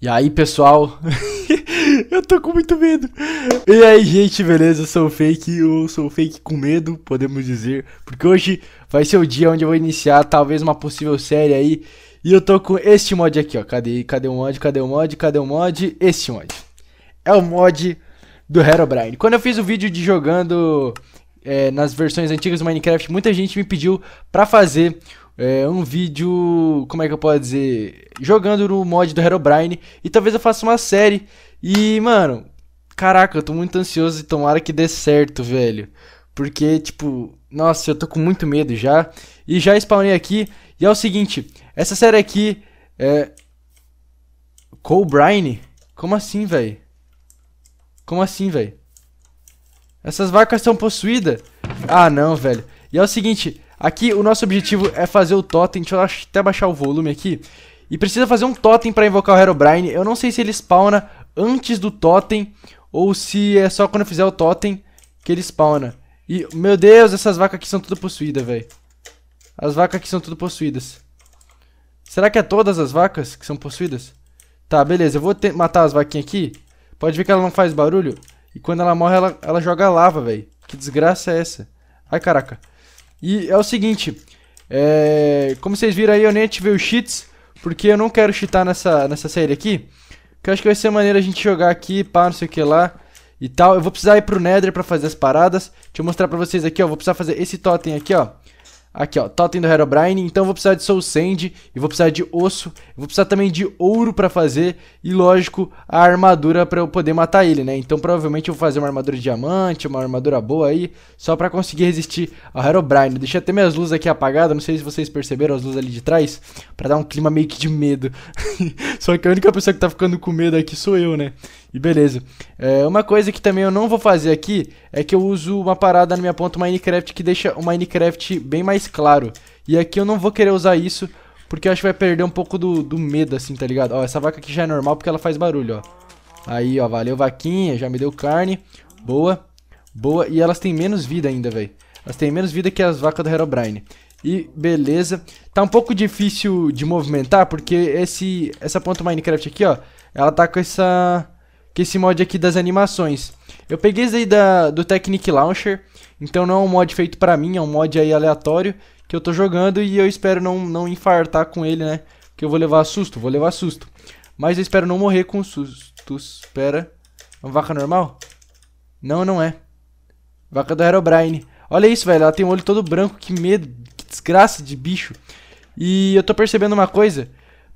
E aí, pessoal? eu tô com muito medo. E aí, gente, beleza? Eu sou fake, eu sou fake com medo, podemos dizer. Porque hoje vai ser o dia onde eu vou iniciar talvez uma possível série aí. E eu tô com este mod aqui, ó. Cadê? Cadê o mod? Cadê o mod? Cadê o mod? Este mod. É o mod do Herobrine. Quando eu fiz o vídeo de jogando é, nas versões antigas do Minecraft, muita gente me pediu pra fazer é, um vídeo, como é que eu posso dizer, jogando no mod do Herobrine e talvez eu faça uma série. E, mano, caraca, eu tô muito ansioso e tomara que dê certo, velho. Porque, tipo, nossa, eu tô com muito medo já. E já spawnei aqui. E é o seguinte, essa série aqui é. Colbrine? Como assim, velho? Como assim, velho? Essas vacas são possuídas? Ah, não, velho. E é o seguinte, Aqui o nosso objetivo é fazer o totem, deixa eu até baixar o volume aqui. E precisa fazer um totem para invocar o Herobrine, eu não sei se ele spawna antes do totem ou se é só quando eu fizer o totem que ele spawna. E, meu Deus, essas vacas aqui são tudo possuídas, velho. As vacas aqui são tudo possuídas. Será que é todas as vacas que são possuídas? Tá, beleza, eu vou matar as vaquinhas aqui. Pode ver que ela não faz barulho. E quando ela morre, ela, ela joga lava, velho. Que desgraça é essa? Ai, caraca. E é o seguinte, é, como vocês viram aí, eu nem ativei os cheats, porque eu não quero cheatar nessa, nessa série aqui. Que eu acho que vai ser maneira a gente jogar aqui, pá, não sei o que lá e tal. Eu vou precisar ir pro Nether pra fazer as paradas. Deixa eu mostrar pra vocês aqui, ó. Vou precisar fazer esse totem aqui, ó. Aqui, ó, Totem tá do Herobrine, então vou precisar de Soul Sand, e vou precisar de osso, vou precisar também de ouro pra fazer, e lógico, a armadura pra eu poder matar ele, né? Então provavelmente eu vou fazer uma armadura de diamante, uma armadura boa aí, só pra conseguir resistir ao Herobrine. Deixei até minhas luzes aqui apagadas, não sei se vocês perceberam as luzes ali de trás, pra dar um clima meio que de medo. só que a única pessoa que tá ficando com medo aqui sou eu, né? E beleza. É, uma coisa que também eu não vou fazer aqui é que eu uso uma parada na minha ponta Minecraft que deixa o Minecraft bem mais claro. E aqui eu não vou querer usar isso porque eu acho que vai perder um pouco do, do medo, assim, tá ligado? Ó, essa vaca aqui já é normal porque ela faz barulho, ó. Aí, ó, valeu vaquinha, já me deu carne. Boa, boa. E elas têm menos vida ainda, velho. Elas têm menos vida que as vacas do Herobrine. E beleza. Tá um pouco difícil de movimentar, porque esse, essa ponta Minecraft aqui, ó, ela tá com essa que esse mod aqui das animações. Eu peguei esse aí da, do Technic Launcher, então não é um mod feito pra mim, é um mod aí aleatório que eu tô jogando e eu espero não, não infartar com ele, né? Que eu vou levar susto, vou levar susto. Mas eu espero não morrer com sustos. Espera. É uma vaca normal? Não, não é. Vaca do Herobrine. Olha isso, velho. Ela tem um olho todo branco. Que medo. Que desgraça de bicho. E eu tô percebendo uma coisa.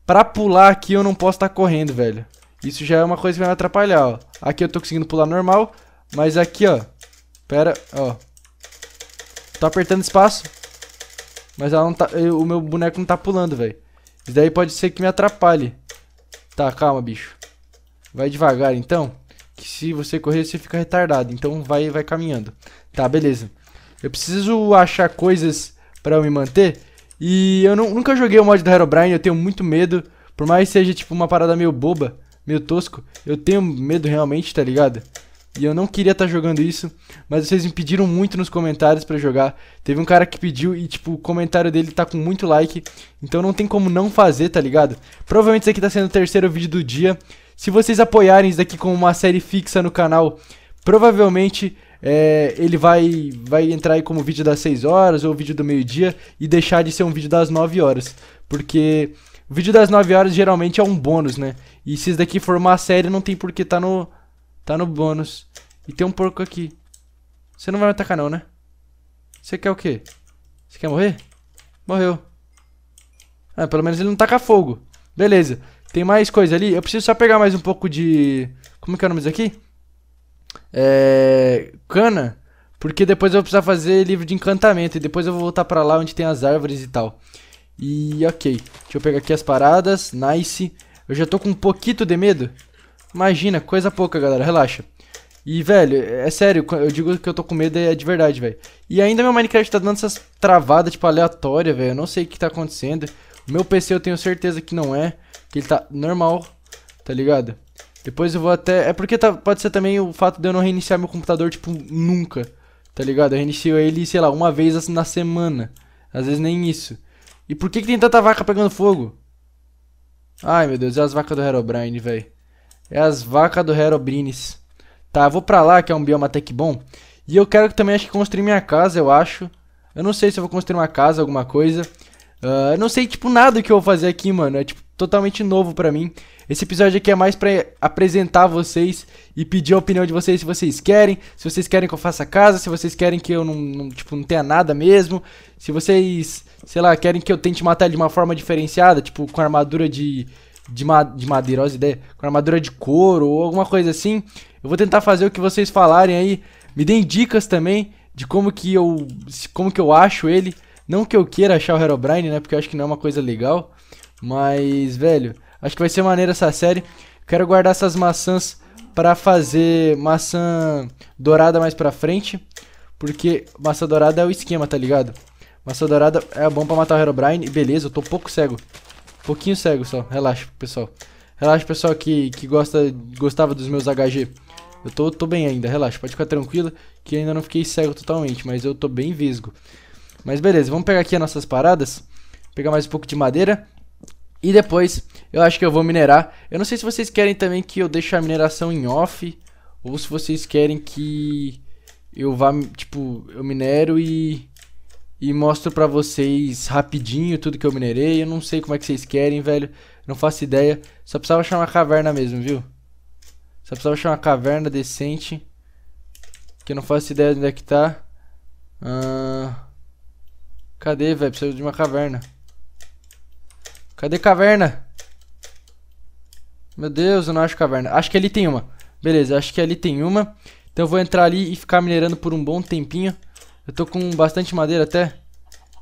Pra pular aqui eu não posso estar tá correndo, velho. Isso já é uma coisa que vai me atrapalhar, ó. Aqui eu tô conseguindo pular normal, mas aqui, ó. Pera, ó. Tô apertando espaço. Mas ela não tá, eu, o meu boneco não tá pulando, velho. Isso daí pode ser que me atrapalhe. Tá, calma, bicho. Vai devagar, então. Que se você correr, você fica retardado. Então vai, vai caminhando. Tá, beleza. Eu preciso achar coisas pra eu me manter. E eu não, nunca joguei o mod do Herobrine, eu tenho muito medo. Por mais que seja, tipo, uma parada meio boba meio tosco. Eu tenho medo realmente, tá ligado? E eu não queria estar tá jogando isso, mas vocês me pediram muito nos comentários para jogar. Teve um cara que pediu e, tipo, o comentário dele tá com muito like. Então não tem como não fazer, tá ligado? Provavelmente isso aqui tá sendo o terceiro vídeo do dia. Se vocês apoiarem isso daqui como uma série fixa no canal, provavelmente é, ele vai, vai entrar aí como vídeo das 6 horas ou vídeo do meio-dia e deixar de ser um vídeo das 9 horas. Porque o vídeo das 9 horas geralmente é um bônus, né? E se isso daqui for uma série, não tem porque tá no. Tá no bônus. E tem um porco aqui. Você não vai me atacar, não, né? Você quer o quê? Você quer morrer? Morreu. Ah, pelo menos ele não taca fogo. Beleza. Tem mais coisa ali. Eu preciso só pegar mais um pouco de. Como que é o nome disso aqui? É. Cana. Porque depois eu vou precisar fazer livro de encantamento. E depois eu vou voltar pra lá onde tem as árvores e tal. E ok, deixa eu pegar aqui as paradas, nice. Eu já tô com um pouquinho de medo. Imagina, coisa pouca, galera, relaxa. E, velho, é sério, eu digo que eu tô com medo é de verdade, velho. E ainda meu Minecraft tá dando essas travadas, tipo, aleatórias, velho. Eu não sei o que tá acontecendo. O meu PC eu tenho certeza que não é, que ele tá normal, tá ligado? Depois eu vou até... É porque tá... pode ser também o fato de eu não reiniciar meu computador, tipo, nunca, tá ligado? Eu reinicio ele, sei lá, uma vez na semana. Às vezes nem isso. E por que, que tem tanta vaca pegando fogo? Ai, meu Deus, é as vacas do Herobrine, velho. É as vacas do Herobrines. Tá, vou pra lá, que é um bioma até que bom. E eu quero que também acho que construir minha casa, eu acho. Eu não sei se eu vou construir uma casa, alguma coisa. Uh, eu não sei, tipo, nada que eu vou fazer aqui, mano. É tipo totalmente novo para mim. Esse episódio aqui é mais para apresentar vocês e pedir a opinião de vocês se vocês querem, se vocês querem que eu faça casa, se vocês querem que eu não, não, tipo, não tenha nada mesmo, se vocês, sei lá, querem que eu tente matar ele de uma forma diferenciada, tipo com armadura de de, ma de madeira, olha ideia, com armadura de couro ou alguma coisa assim. Eu vou tentar fazer o que vocês falarem aí. Me deem dicas também de como que eu como que eu acho ele, não que eu queira achar o Herobrine, né? Porque eu acho que não é uma coisa legal. Mas, velho, acho que vai ser maneira essa série. Quero guardar essas maçãs para fazer maçã dourada mais pra frente. Porque maçã dourada é o esquema, tá ligado? Maçã dourada é bom pra matar o Herobrine. Beleza, eu tô pouco cego. Pouquinho cego só. Relaxa, pessoal. Relaxa, pessoal que, que gosta, gostava dos meus HG. Eu tô, tô bem ainda, relaxa. Pode ficar tranquilo, que ainda não fiquei cego totalmente. Mas eu tô bem visgo. Mas beleza, vamos pegar aqui as nossas paradas. Pegar mais um pouco de madeira. E depois eu acho que eu vou minerar. Eu não sei se vocês querem também que eu deixe a mineração em off. Ou se vocês querem que eu vá, tipo, eu minero e, e mostro pra vocês rapidinho tudo que eu minerei. Eu não sei como é que vocês querem, velho. Não faço ideia. Só precisava achar uma caverna mesmo, viu? Só precisava achar uma caverna decente. Que eu não faço ideia de onde é que tá. Ah, cadê, velho? Preciso de uma caverna. Cadê caverna? Meu Deus, eu não acho caverna. Acho que ali tem uma. Beleza, acho que ali tem uma. Então eu vou entrar ali e ficar minerando por um bom tempinho. Eu tô com bastante madeira até.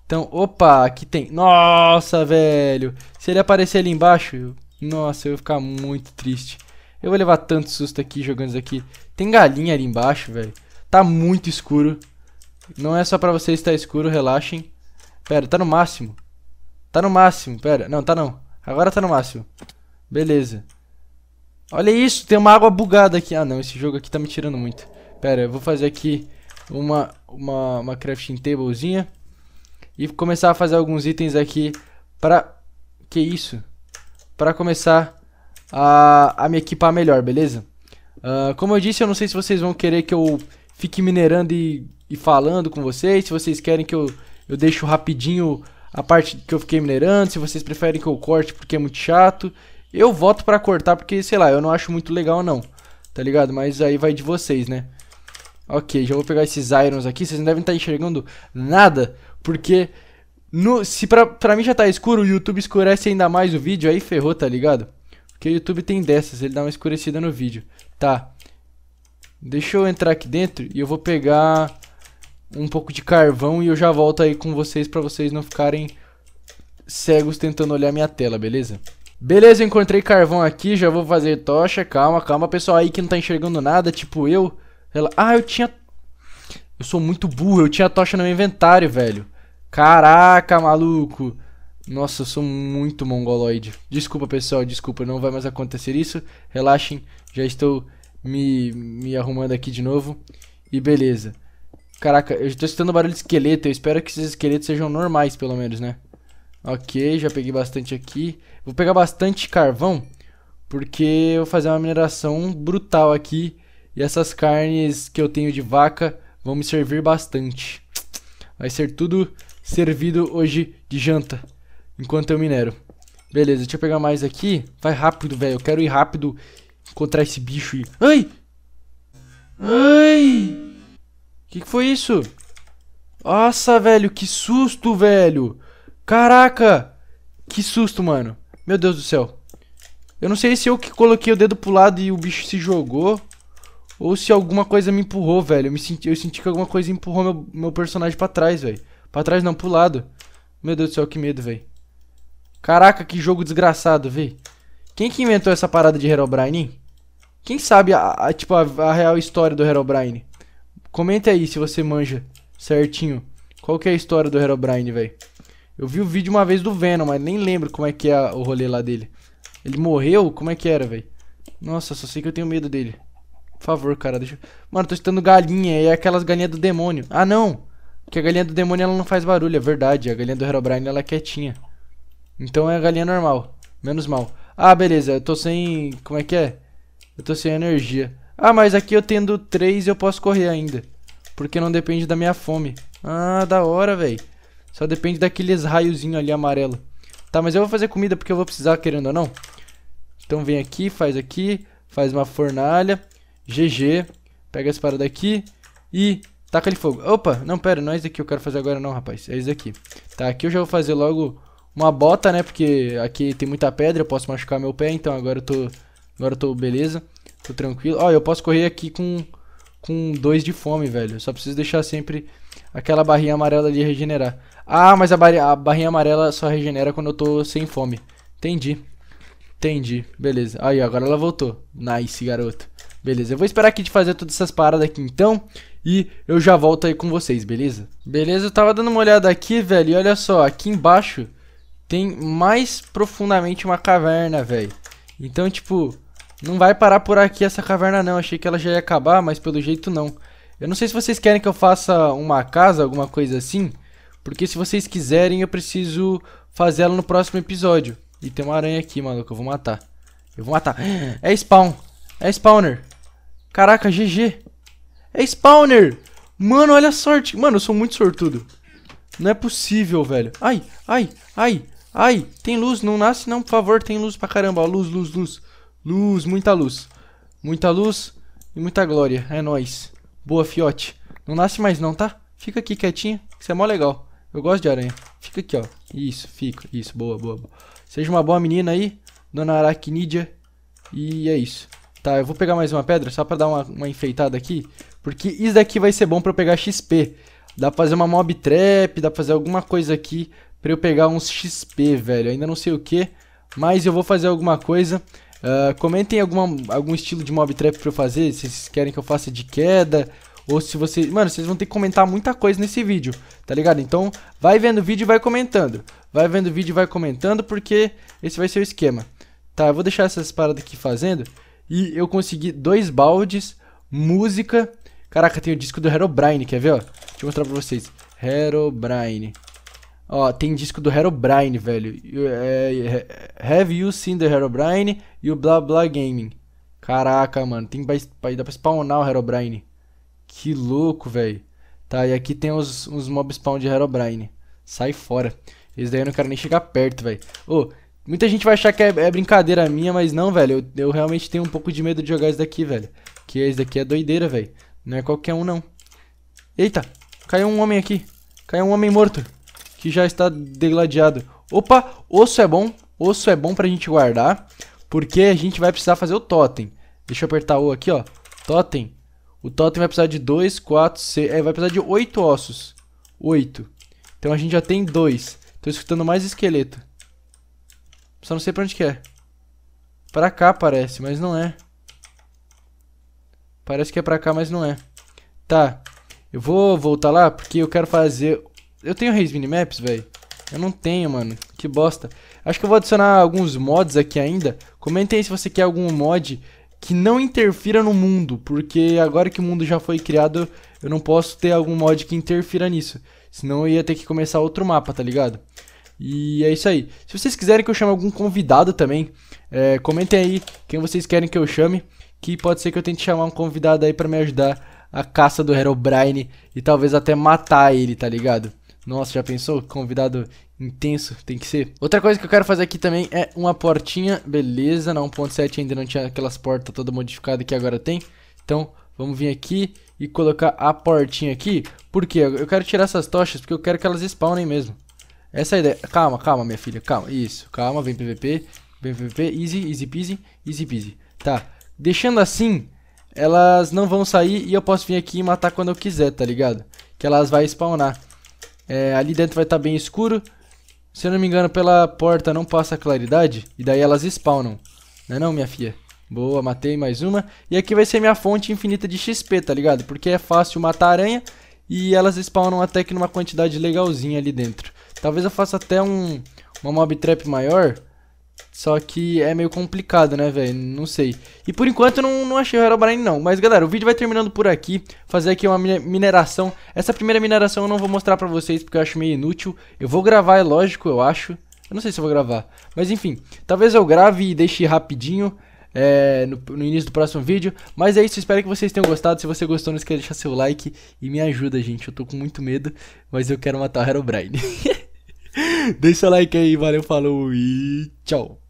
Então, opa, aqui tem. Nossa, velho. Se ele aparecer ali embaixo, eu... nossa, eu vou ficar muito triste. Eu vou levar tanto susto aqui jogando isso aqui. Tem galinha ali embaixo, velho. Tá muito escuro. Não é só pra vocês estar tá escuro, relaxem. Pera, tá no máximo. Tá no máximo, pera. Não, tá não. Agora tá no máximo. Beleza. Olha isso, tem uma água bugada aqui. Ah, não, esse jogo aqui tá me tirando muito. Pera, eu vou fazer aqui uma, uma, uma crafting tablezinha. E começar a fazer alguns itens aqui pra... Que isso? Pra começar a, a me equipar melhor, beleza? Uh, como eu disse, eu não sei se vocês vão querer que eu fique minerando e, e falando com vocês. Se vocês querem que eu, eu deixo rapidinho a parte que eu fiquei minerando, se vocês preferem que eu corte porque é muito chato. Eu voto pra cortar porque, sei lá, eu não acho muito legal não, tá ligado? Mas aí vai de vocês, né? Ok, já vou pegar esses irons aqui, vocês não devem estar tá enxergando nada, porque no, se pra, pra mim já tá escuro, o YouTube escurece ainda mais o vídeo, aí ferrou, tá ligado? Porque o YouTube tem dessas, ele dá uma escurecida no vídeo. Tá. Deixa eu entrar aqui dentro e eu vou pegar um pouco de carvão e eu já volto aí com vocês para vocês não ficarem cegos tentando olhar minha tela, beleza? Beleza, encontrei carvão aqui, já vou fazer tocha. Calma, calma, pessoal aí que não tá enxergando nada, tipo eu. Ela, ah, eu tinha Eu sou muito burro, eu tinha tocha no meu inventário, velho. Caraca, maluco. Nossa, eu sou muito mongoloide. Desculpa, pessoal, desculpa, não vai mais acontecer isso. Relaxem, já estou me, me arrumando aqui de novo. E beleza. Caraca, eu tô escutando barulho de esqueleto. Eu espero que esses esqueletos sejam normais, pelo menos, né? Ok, já peguei bastante aqui. Vou pegar bastante carvão, porque eu vou fazer uma mineração brutal aqui. E essas carnes que eu tenho de vaca vão me servir bastante. Vai ser tudo servido hoje de janta, enquanto eu minero. Beleza, deixa eu pegar mais aqui. Vai rápido, velho. Eu quero ir rápido encontrar esse bicho e... Ai! Ai! Que que foi isso? Nossa, velho, que susto, velho. Caraca. Que susto, mano. Meu Deus do céu. Eu não sei se eu que coloquei o dedo pro lado e o bicho se jogou. Ou se alguma coisa me empurrou, velho. Eu, me senti, eu senti que alguma coisa empurrou meu, meu personagem pra trás, velho. Pra trás não, pro lado. Meu Deus do céu, que medo, velho. Caraca, que jogo desgraçado, velho. Quem que inventou essa parada de Herobrine, Quem sabe a, a tipo, a, a real história do Herobrine? Comenta aí se você manja certinho. Qual que é a história do Herobrine, velho? Eu vi o vídeo uma vez do Venom, mas nem lembro como é que é o rolê lá dele. Ele morreu? Como é que era, velho? Nossa, só sei que eu tenho medo dele. Por favor, cara, deixa... Mano, tô estando galinha, e é aquelas galinhas do demônio. Ah, não! Que a galinha do demônio, ela não faz barulho, é verdade. A galinha do Herobrine, ela é quietinha. Então é a galinha normal. Menos mal. Ah, beleza, eu tô sem... Como é que é? Eu tô sem energia. Ah, mas aqui eu tendo 3 eu posso correr ainda. Porque não depende da minha fome. Ah, da hora, velho. Só depende daqueles raiozinho ali amarelo. Tá, mas eu vou fazer comida porque eu vou precisar, querendo ou não. Então vem aqui, faz aqui, faz uma fornalha. GG. Pega essa parada aqui e taca ele fogo. Opa, não, pera, não é isso aqui que eu quero fazer agora não, rapaz. É isso aqui. Tá, aqui eu já vou fazer logo uma bota, né? Porque aqui tem muita pedra, eu posso machucar meu pé, então agora eu tô, agora eu tô beleza. Tô tipo, tranquilo. Ó, eu posso correr aqui com, com dois de fome, velho. Só preciso deixar sempre aquela barrinha amarela ali regenerar. Ah, mas a, bar a barrinha amarela só regenera quando eu tô sem fome. Entendi. Entendi. Beleza. Aí, agora ela voltou. Nice, garoto. Beleza, eu vou esperar aqui de fazer todas essas paradas aqui então. E eu já volto aí com vocês, beleza? Beleza, eu tava dando uma olhada aqui, velho. E olha só, aqui embaixo tem mais profundamente uma caverna, velho. Então, tipo, não vai parar por aqui essa caverna não, achei que ela já ia acabar, mas pelo jeito não. Eu não sei se vocês querem que eu faça uma casa, alguma coisa assim, porque se vocês quiserem eu preciso fazer ela no próximo episódio. E tem uma aranha aqui, maluco, eu vou matar. Eu vou matar. É spawn, é spawner. Caraca, GG. É spawner. Mano, olha a sorte. Mano, eu sou muito sortudo. Não é possível, velho. Ai, ai, ai, ai. Tem luz, não nasce não, por favor. Tem luz pra caramba. Ó, luz, luz, luz. Luz, muita luz. Muita luz e muita glória. É nóis. Boa, fiote. Não nasce mais não, tá? Fica aqui quietinha, que isso é mó legal. Eu gosto de aranha. Fica aqui, ó. Isso, fica. Isso, boa, boa, boa. Seja uma boa menina aí, dona Aracnídea. E é isso. Tá, eu vou pegar mais uma pedra só pra dar uma, uma enfeitada aqui. Porque isso daqui vai ser bom pra eu pegar XP. Dá pra fazer uma mob trap, dá pra fazer alguma coisa aqui pra eu pegar uns XP, velho. Ainda não sei o que, mas eu vou fazer alguma coisa. Uh, comentem alguma, algum estilo de mob trap pra eu fazer, se vocês querem que eu faça de queda, ou se vocês... Mano, vocês vão ter que comentar muita coisa nesse vídeo, tá ligado? Então, vai vendo o vídeo e vai comentando. Vai vendo o vídeo e vai comentando, porque esse vai ser o esquema. Tá, eu vou deixar essas paradas aqui fazendo. E eu consegui dois baldes, música... Caraca, tem o disco do Herobrine, quer ver, ó? Deixa eu mostrar pra vocês. Herobrine. Ó, tem disco do Herobrine, velho. Eh, have you seen the Herobrine e o Blá Blá Gaming. Caraca, mano. Tem pra, dá pra spawnar o Herobrine. Que louco, velho. Tá, e aqui tem os, uns mob spawn de Herobrine. Sai fora. Esse daí eu não quero nem chegar perto, velho. Ô, muita gente vai achar que é, é brincadeira minha, mas não, velho. Eu, eu, realmente tenho um pouco de medo de jogar isso daqui, velho. Que isso daqui é doideira, velho. Não é qualquer um, não. Eita, caiu um homem aqui. Caiu um homem morto que já está degladiado. Opa, osso é bom, osso é bom pra gente guardar, porque a gente vai precisar fazer o totem. Deixa eu apertar o aqui, ó, totem. O totem vai precisar de 2, 4, 6, é, vai precisar de 8 ossos. 8. Então a gente já tem 2. Tô escutando mais esqueleto. Só não sei pra onde que é. Pra cá parece, mas não é. Parece que é pra cá, mas não é. Tá. Eu vou voltar lá porque eu quero fazer eu tenho Reis Minimaps, velho? Eu não tenho, mano. Que bosta. Acho que eu vou adicionar alguns mods aqui ainda. Comentem aí se você quer algum mod que não interfira no mundo, porque agora que o mundo já foi criado, eu não posso ter algum mod que interfira nisso. Senão eu ia ter que começar outro mapa, tá ligado? E é isso aí. Se vocês quiserem que eu chame algum convidado também, é, comentem aí quem vocês querem que eu chame, que pode ser que eu tente chamar um convidado aí para me ajudar a caça do Herobrine e talvez até matar ele, tá ligado? Nossa, já pensou? Convidado intenso, tem que ser. Outra coisa que eu quero fazer aqui também é uma portinha, beleza, na 1.7 ainda não tinha aquelas portas toda modificada que agora tem. Então, vamos vir aqui e colocar a portinha aqui, porque eu quero tirar essas tochas, porque eu quero que elas spawnem mesmo. Essa é a ideia. Calma, calma, minha filha, calma, isso, calma, vem PVP, vem PVP, easy, easy peasy, easy peasy. Tá, deixando assim, elas não vão sair e eu posso vir aqui e matar quando eu quiser, tá ligado? Que elas vão spawnar. É, ali dentro vai estar tá bem escuro. Se eu não me engano, pela porta não passa claridade. E daí elas spawnam. Não é não, minha filha? Boa, matei mais uma. E aqui vai ser minha fonte infinita de XP, tá ligado? Porque é fácil matar aranha e elas spawnam até que numa quantidade legalzinha ali dentro. Talvez eu faça até um, uma mob trap maior só que é meio complicado, né, velho? Não sei. E por enquanto não, não achei o Herobrine, não. Mas, galera, o vídeo vai terminando por aqui. Fazer aqui uma mineração. Essa primeira mineração eu não vou mostrar pra vocês, porque eu acho meio inútil. Eu vou gravar, é lógico, eu acho. Eu não sei se eu vou gravar. Mas, enfim. Talvez eu grave e deixe rapidinho. É, no, no, início do próximo vídeo. Mas é isso, espero que vocês tenham gostado. Se você gostou, não esqueça de deixar seu like e me ajuda, gente. Eu tô com muito medo, mas eu quero matar o Herobrine. Deixa o like aí, valeu, falou e tchau.